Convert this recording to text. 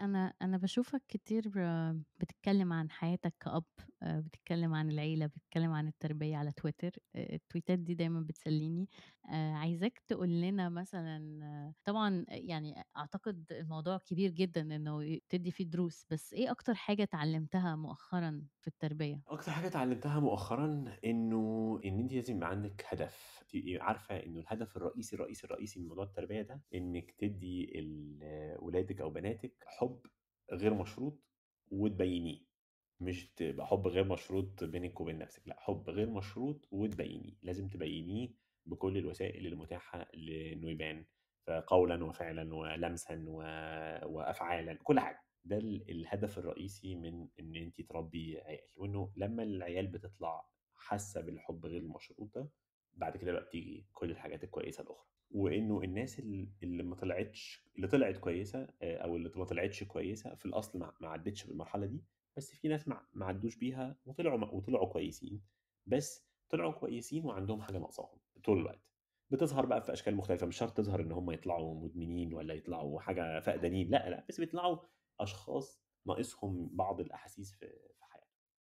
انا انا بشوفك كتير بتتكلم عن حياتك كأب آه، بتتكلم عن العيله بتتكلم عن التربيه على تويتر آه، التويتات دي دايما بتسليني آه، عايزاك تقول لنا مثلا طبعا يعني اعتقد الموضوع كبير جدا انه تدي فيه دروس بس ايه اكتر حاجه اتعلمتها مؤخرا في التربيه اكتر حاجه اتعلمتها مؤخرا انه ان انت لازم يبقى عندك هدف عارفه انه الهدف الرئيسي الرئيسي الرئيسي من موضوع التربيه ده انك تدي ولادك او بناتك حب غير مشروط وتبينيه مش تبقى حب غير مشروط بينك وبين نفسك لا حب غير مشروط وتبينيه لازم تبينيه بكل الوسائل المتاحه لانه يبان قولا وفعلا ولمسا و... وافعالا كل حاجه ده الهدف الرئيسي من ان انت تربي عيال وانه لما العيال بتطلع حاسه بالحب غير المشروطه بعد كده بقى بتيجي كل الحاجات الكويسه الاخرى وانه الناس اللي ما طلعتش اللي طلعت كويسه آه، او اللي ما طلعتش كويسه في الاصل ما عدتش بالمرحله دي بس في ناس ما عدوش بيها وطلعوا وطلعوا كويسين بس طلعوا كويسين وعندهم حاجه ناقصاهم طول الوقت بتظهر بقى في اشكال مختلفه مش شرط تظهر ان هم يطلعوا مدمنين ولا يطلعوا حاجه فقدانين لا لا بس بيطلعوا اشخاص ناقصهم بعض الاحاسيس في